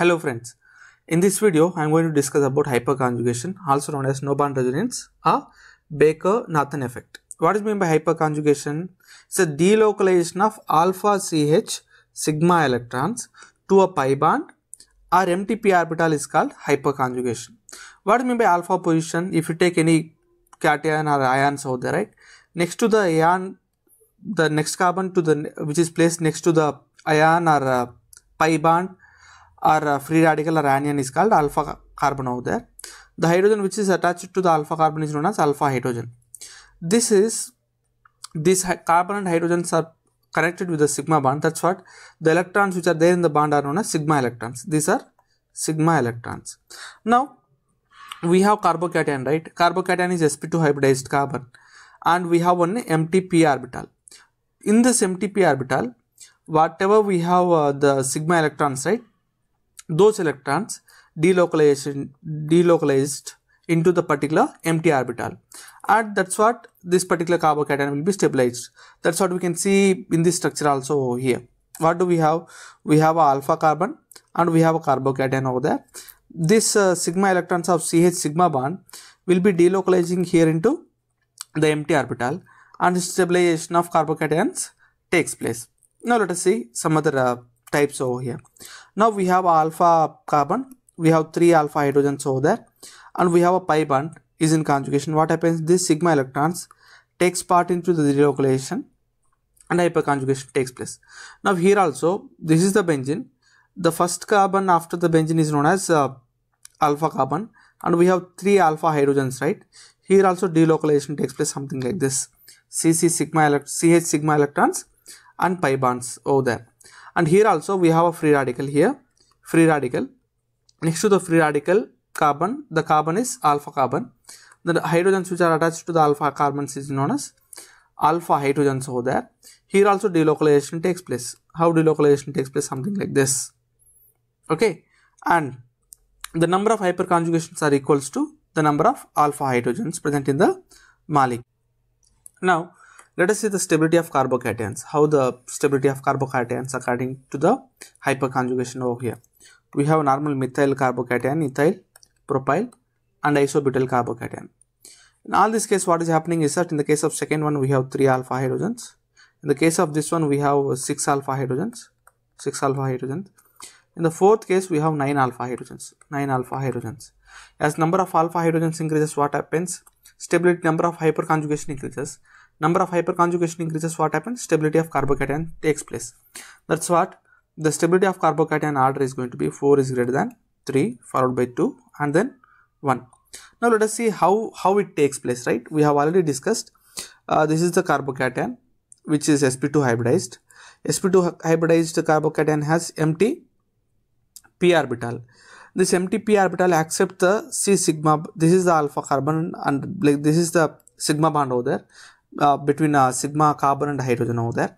Hello friends, in this video I am going to discuss about hyperconjugation also known as Noban resonance or Baker-Nathan effect. What is meant by hyperconjugation? It's a delocalization of alpha CH sigma electrons to a pi bond or empty p orbital is called hyperconjugation. What is meant by alpha position? If you take any cation or ions out there, right? Next to the ion, the next carbon to the which is placed next to the ion or uh, pi bond or uh, free radical or anion is called alpha carbon over there. The hydrogen which is attached to the alpha carbon is known as alpha hydrogen. This is this carbon and hydrogens are connected with the sigma bond. That's what the electrons which are there in the bond are known as sigma electrons. These are sigma electrons. Now we have carbocation, right? Carbocation is sp2 hybridized carbon, and we have one empty p orbital. In this empty p orbital, whatever we have uh, the sigma electrons, right? those electrons delocalization delocalized into the particular empty orbital and that's what this particular carbocation will be stabilized that's what we can see in this structure also here what do we have we have a alpha carbon and we have a carbocation over there this uh, sigma electrons of ch sigma bond will be delocalizing here into the empty orbital and stabilization of carbocations takes place now let us see some other uh, types over here now we have alpha carbon we have three alpha hydrogens over there and we have a pi bond is in conjugation what happens this sigma electrons takes part into the delocalization and hyperconjugation takes place now here also this is the benzene the first carbon after the benzene is known as uh, alpha carbon and we have three alpha hydrogens right here also delocalization takes place something like this cc sigma elect ch sigma electrons and pi bonds over there and here also we have a free radical here free radical next to the free radical carbon the carbon is alpha carbon the hydrogens which are attached to the alpha carbons is known as alpha hydrogens over there here also delocalization takes place how delocalization takes place something like this okay and the number of hyperconjugations are equals to the number of alpha hydrogens present in the molecule now let us see the stability of carbocations, how the stability of carbocations according to the hyperconjugation over here. We have normal methyl carbocation, ethyl, propyl and isobutyl carbocation. In all this case what is happening is that in the case of second one we have 3 alpha hydrogens. In the case of this one we have 6 alpha hydrogens, 6 alpha hydrogens. In the fourth case we have 9 alpha hydrogens, 9 alpha hydrogens. As number of alpha hydrogens increases what happens? Stability number of hyperconjugation increases number of hyperconjugation increases what happens stability of carbocation takes place that's what the stability of carbocation order is going to be 4 is greater than 3 followed by 2 and then 1 now let us see how how it takes place right we have already discussed uh, this is the carbocation which is sp2 hybridized sp2 hybridized carbocation has empty p orbital this empty p orbital accept the c sigma this is the alpha carbon and like this is the sigma bond over there uh, between uh, sigma carbon and hydrogen over there.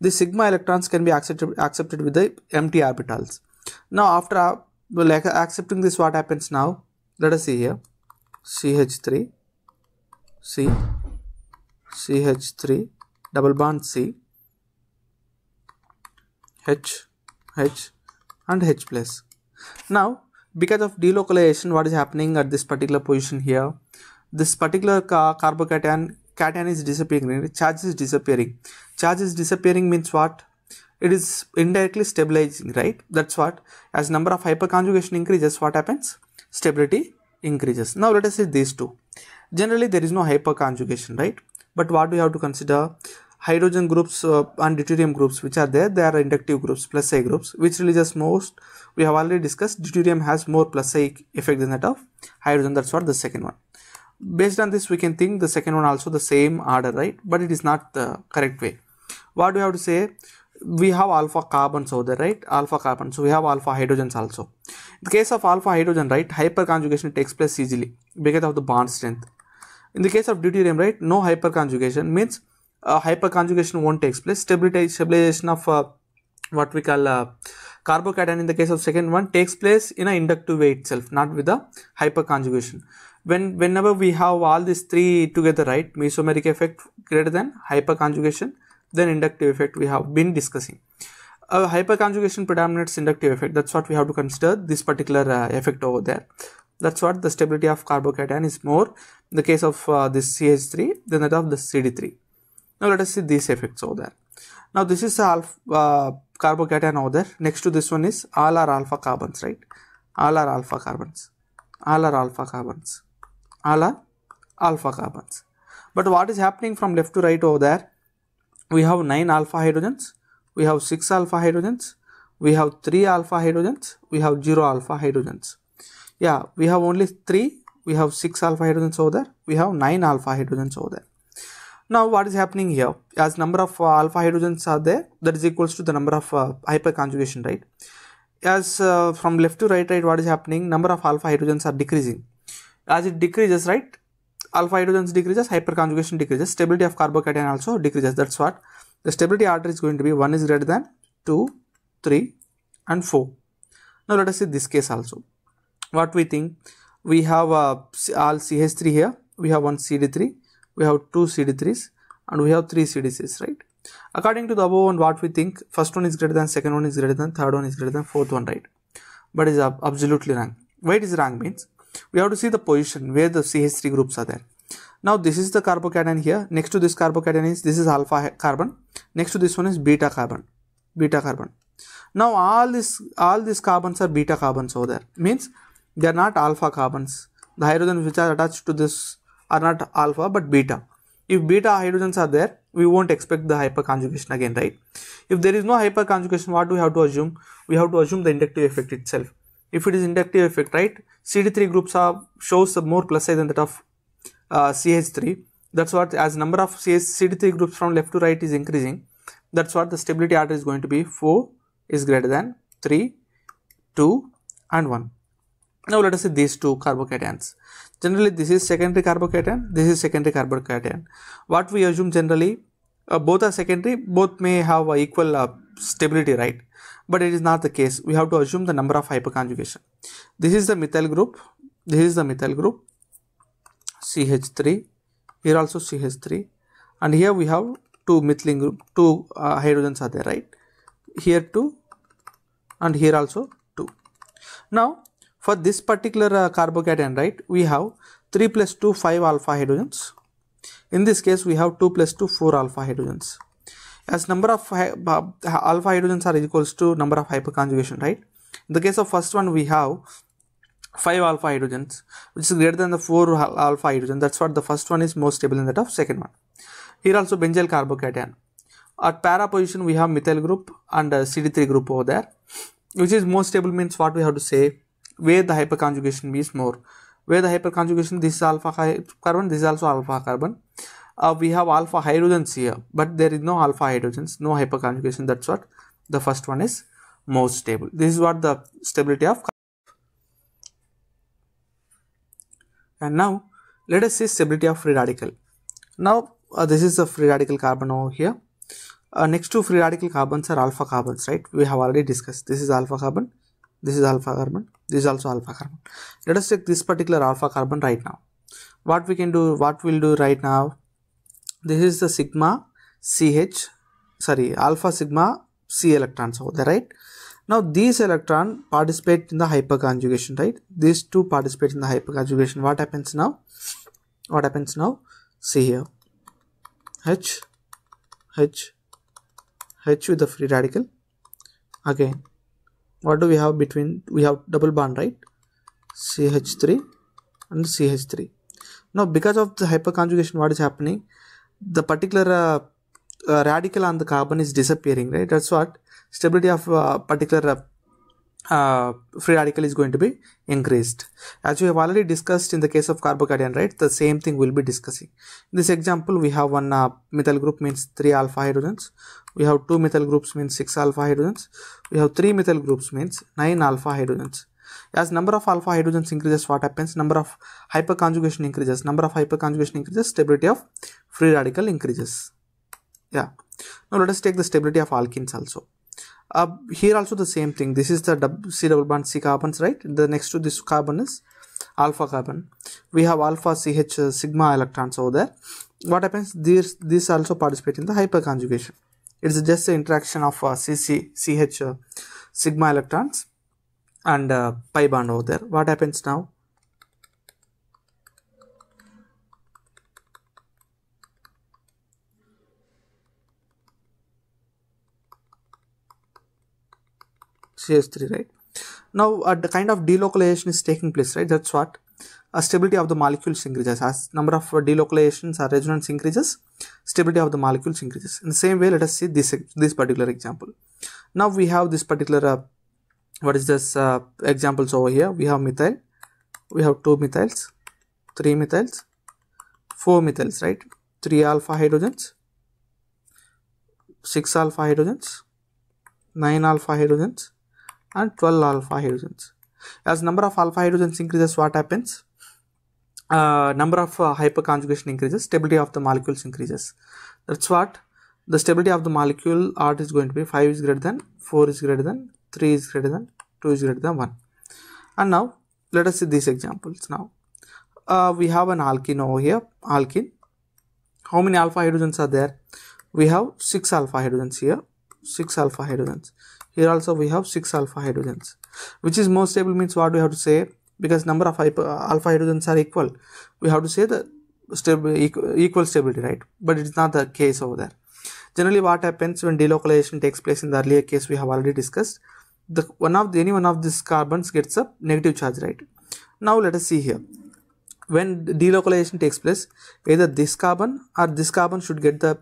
The sigma electrons can be accepted, accepted with the empty orbitals. Now after uh, like accepting this what happens now? Let us see here CH3 C CH3 double bond C H H and H plus. Now because of delocalization what is happening at this particular position here this particular ca uh, carbocation cation is disappearing charge is disappearing charge is disappearing means what it is indirectly stabilizing right that's what as number of hyperconjugation increases what happens stability increases now let us see these two generally there is no hyperconjugation right but what we have to consider hydrogen groups uh, and deuterium groups which are there they are inductive groups plus i groups which releases most we have already discussed deuterium has more plus i effect than that of hydrogen that's what the second one based on this we can think the second one also the same order right but it is not the correct way what do we have to say we have alpha carbons over there right alpha carbon so we have alpha hydrogens also in the case of alpha hydrogen right hyperconjugation takes place easily because of the bond strength in the case of deuterium right no hyperconjugation means uh, hyperconjugation won't take place stability stabilization of uh, what we call uh, carbocation in the case of second one takes place in an inductive way itself not with the hyperconjugation when whenever we have all these three together right mesomeric effect greater than hyperconjugation then inductive effect we have been discussing uh, hyperconjugation predominates inductive effect that's what we have to consider this particular uh, effect over there that's what the stability of carbocation is more in the case of uh, this CH3 than that of the CD3 now let us see these effects over there now this is alpha uh, carbocation over there next to this one is all are alpha carbons right all are alpha carbons all are alpha carbons ala alpha carbons. But what is happening from left to right over there? We have 9 alpha hydrogens, we have 6 alpha hydrogens, we have 3 alpha hydrogens, we have 0 alpha hydrogens. Yeah, we have only 3, we have 6 alpha hydrogens over there, we have 9 alpha hydrogens over there. Now what is happening here? As number of uh, alpha hydrogens are there, that is equals to the number of uh, hyperconjugation, right? As uh, from left to right, right, what is happening? Number of alpha hydrogens are decreasing as it decreases right alpha hydrogens decreases hyperconjugation decreases stability of carbocation also decreases that's what the stability order is going to be 1 is greater than 2 3 and 4 now let us see this case also what we think we have uh, all ch3 here we have one cd3 we have two cd3s and we have three cdcs right according to the above one what we think first one is greater than second one is greater than third one is greater than fourth one right but is absolutely wrong why it is wrong means we have to see the position where the CH3 groups are there. Now this is the carbocation here. Next to this carbocation is this is alpha carbon. Next to this one is beta carbon. Beta carbon. Now all this all these carbons are beta carbons over there. Means they are not alpha carbons. The hydrogens which are attached to this are not alpha but beta. If beta hydrogens are there, we won't expect the hyperconjugation again, right? If there is no hyperconjugation, what do we have to assume? We have to assume the inductive effect itself if it is inductive effect right cd3 groups are shows more plus side than that of uh, ch3 that's what as number of CH, cd3 groups from left to right is increasing that's what the stability order is going to be 4 is greater than 3 2 and 1 now let us see these two carbocations generally this is secondary carbocation this is secondary carbocation what we assume generally uh, both are secondary both may have equal uh, stability, right? But it is not the case. We have to assume the number of hyperconjugation. This is the methyl group. This is the methyl group. CH3. Here also CH3. And here we have two methylene group. Two uh, hydrogens are there, right? Here two. And here also two. Now, for this particular uh, carbocation, right, we have 3 plus 2, 5 alpha hydrogens. In this case, we have 2 plus 2, 4 alpha hydrogens as number of alpha hydrogens are equals to number of hyperconjugation right in the case of first one we have 5 alpha hydrogens which is greater than the 4 alpha hydrogen that's what the first one is more stable than that of second one here also benzyl carbocation at para position we have methyl group and uh, cd3 group over there which is more stable means what we have to say where the hyperconjugation is more where the hyperconjugation this is alpha carbon this is also alpha carbon uh, we have alpha hydrogens here but there is no alpha hydrogens no hyperconjugation that's what the first one is most stable this is what the stability of and now let us see stability of free radical now uh, this is the free radical carbon over here uh, next to free radical carbons are alpha carbons right we have already discussed this is alpha carbon this is alpha carbon this is also alpha carbon let us take this particular alpha carbon right now what we can do what we'll do right now this is the sigma CH sorry alpha sigma C electrons over there right now these electron participate in the hyperconjugation right these two participate in the hyperconjugation what happens now what happens now see here H H H with the free radical again what do we have between we have double bond right CH3 and CH3 now because of the hyperconjugation what is happening the particular uh, uh, radical on the carbon is disappearing, right? That's what stability of uh, particular uh, free radical is going to be increased. As we have already discussed in the case of carbocation, right? The same thing we'll be discussing. In this example, we have one uh, methyl group means 3 alpha hydrogens. We have 2 methyl groups means 6 alpha hydrogens. We have 3 methyl groups means 9 alpha hydrogens. As number of alpha hydrogens increases, what happens? Number of hyperconjugation increases. Number of hyperconjugation increases, stability of free radical increases yeah now let us take the stability of alkenes also uh, here also the same thing this is the c double bond c carbons right the next to this carbon is alpha carbon we have alpha ch uh, sigma electrons over there what happens these these also participate in the hyperconjugation it's just the interaction of uh, cc ch uh, sigma electrons and uh, pi bond over there what happens now 3 right? Now, a uh, kind of delocalization is taking place, right? That's what a stability of the molecules increases. As number of uh, delocalizations or resonance increases, stability of the molecules increases. In the same way, let us see this, this particular example. Now, we have this particular, uh, what is this uh, examples over here? We have methyl, we have two methyls, three methyls, four methyls, right? Three alpha hydrogens, 6 alpha hydrogens, 9 alpha hydrogens, and 12 alpha hydrogens as number of alpha hydrogens increases what happens uh, number of uh, hyperconjugation increases stability of the molecules increases that's what the stability of the molecule r is going to be 5 is greater than 4 is greater than 3 is greater than 2 is greater than 1 and now let us see these examples now uh, we have an alkene over here alkene how many alpha hydrogens are there we have 6 alpha hydrogens here 6 alpha hydrogens here also we have 6 alpha hydrogens which is more stable means what we have to say because number of uh, alpha hydrogens are equal we have to say the stable equal stability right but it's not the case over there generally what happens when delocalization takes place in the earlier case we have already discussed the one of the, any one of these carbons gets a negative charge right now let us see here when delocalization takes place either this carbon or this carbon should get the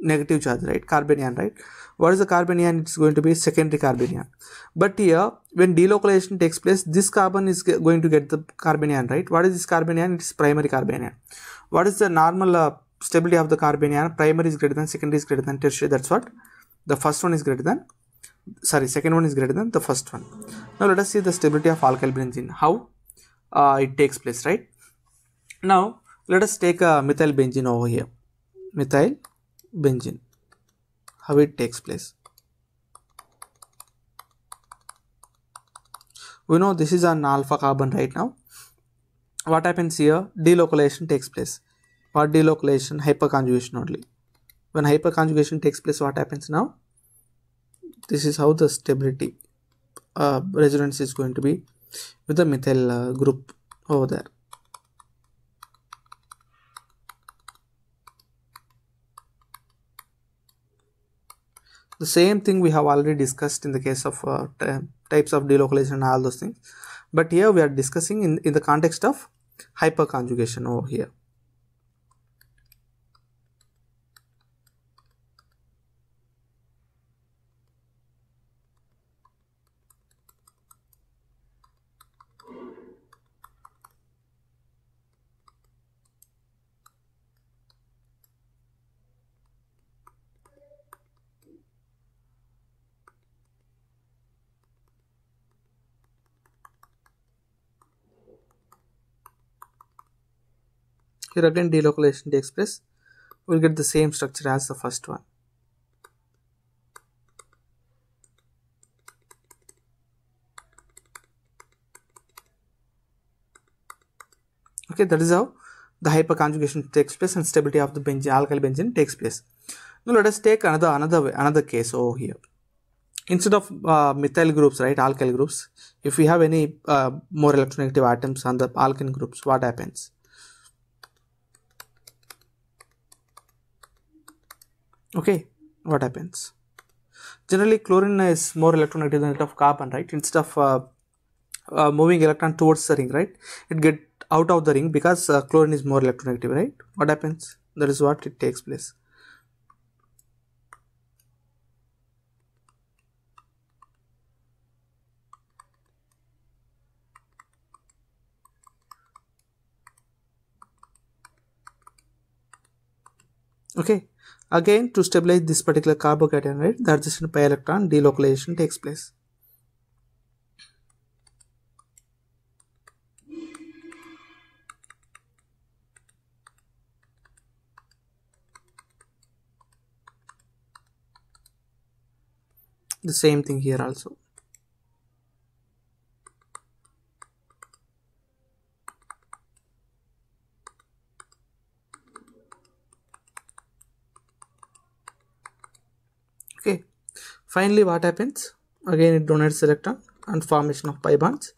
negative charge right carbon ion right what is the carbon ion it's going to be secondary carbon ion but here when delocalization takes place this carbon is going to get the carbon ion right what is this carbon ion it's primary carbon ion what is the normal uh, stability of the carbon ion primary is greater than secondary is greater than tertiary that's what the first one is greater than sorry second one is greater than the first one now let us see the stability of alkyl benzene how uh, it takes place right now let us take a uh, methyl benzene over here methyl benzene how it takes place we know this is an alpha carbon right now what happens here delocalization takes place what delocalization hyperconjugation only when hyperconjugation takes place what happens now this is how the stability uh, resonance is going to be with the methyl uh, group over there the same thing we have already discussed in the case of uh, types of delocalization and all those things but here we are discussing in, in the context of hyperconjugation over here here again delocalization takes place we'll get the same structure as the first one okay that is how the hyperconjugation takes place and stability of the benzene alkyl benzene takes place now let us take another another way, another case over here instead of uh, methyl groups right alkyl groups if we have any uh, more electronegative atoms on the alkene groups what happens okay what happens generally chlorine is more electronegative than that of carbon right instead of uh, uh, moving electron towards the ring right it get out of the ring because uh, chlorine is more electronegative right what happens that is what it takes place okay Again, to stabilize this particular carbocation rate, the adjacent pi electron delocalization takes place. The same thing here also. finally what happens again it donates electron and formation of pi bonds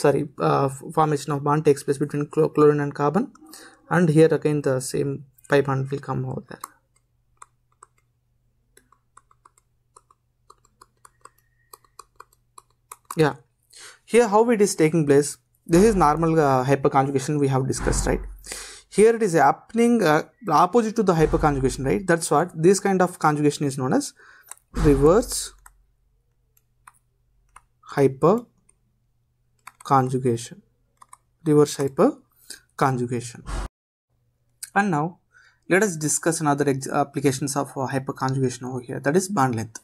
sorry uh, formation of bond takes place between chlorine and carbon and here again the same pi bond will come over there yeah here how it is taking place this is normal uh, hyperconjugation we have discussed right here it is happening uh, opposite to the hyperconjugation right that's what this kind of conjugation is known as reverse hyper conjugation reverse hyper conjugation and now let us discuss another applications of uh, hyper conjugation over here that is bond length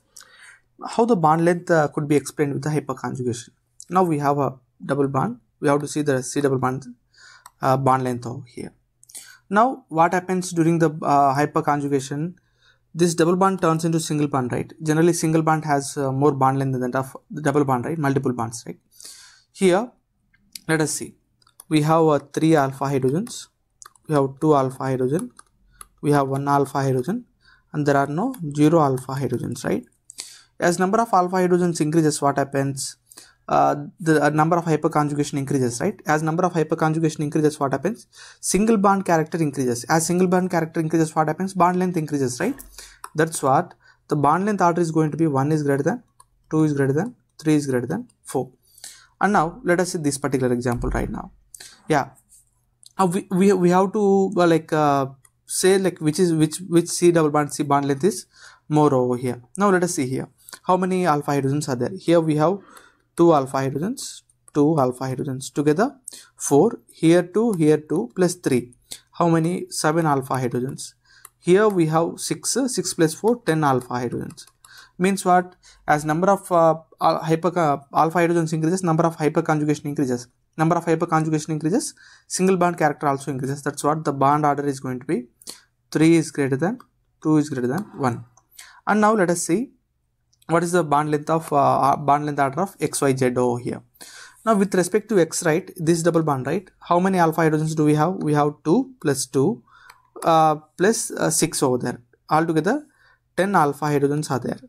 how the bond length uh, could be explained with the hyper conjugation? now we have a double bond we have to see the c double bond uh, bond length over here now what happens during the uh, hyper conjugation? this double bond turns into single bond right generally single bond has uh, more bond length than that of the double bond right multiple bonds right here let us see we have uh, three alpha hydrogens we have two alpha hydrogen we have one alpha hydrogen and there are no zero alpha hydrogens right as number of alpha hydrogens increases what happens uh, the uh, number of hyperconjugation increases, right? As number of hyperconjugation increases, what happens? Single bond character increases. As single bond character increases, what happens? Bond length increases, right? That's what the bond length order is going to be 1 is greater than, 2 is greater than, 3 is greater than 4. And now let us see this particular example right now. Yeah. Uh, we, we, we have to uh, like uh, say like which is which which C double bond C bond length is more over here. Now let us see here. How many alpha hydrogens are there? Here we have 2 alpha hydrogens 2 alpha hydrogens together 4 here 2 here 2 plus 3 how many 7 alpha hydrogens here we have 6 6 plus 4 10 alpha hydrogens means what as number of uh, hyper uh, alpha hydrogens increases number of hyperconjugation increases number of hyperconjugation increases single bond character also increases that's what the bond order is going to be 3 is greater than 2 is greater than 1 and now let us see what is the bond length of uh, uh bond length order of xyz over here now with respect to x right this double bond right how many alpha hydrogens do we have we have 2 plus 2 uh, plus, uh 6 over there altogether 10 alpha hydrogens are there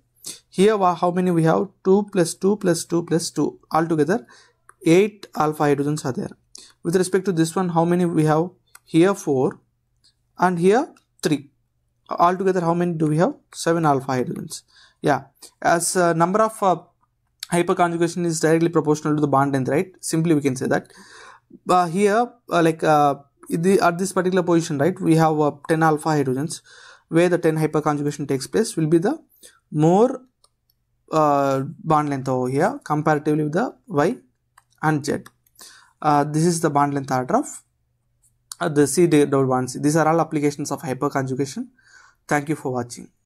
here how many we have 2 plus 2 plus 2 plus 2 altogether 8 alpha hydrogens are there with respect to this one how many we have here 4 and here 3 altogether how many do we have 7 alpha hydrogens yeah as uh, number of uh, hyperconjugation is directly proportional to the bond length right simply we can say that uh, here uh, like uh, the, at this particular position right we have uh, 10 alpha hydrogens where the 10 hyperconjugation takes place will be the more bond length over here comparatively with the y and z this is the bond length order of the C double bonds. These are all applications of hyperconjugation. Thank you for watching.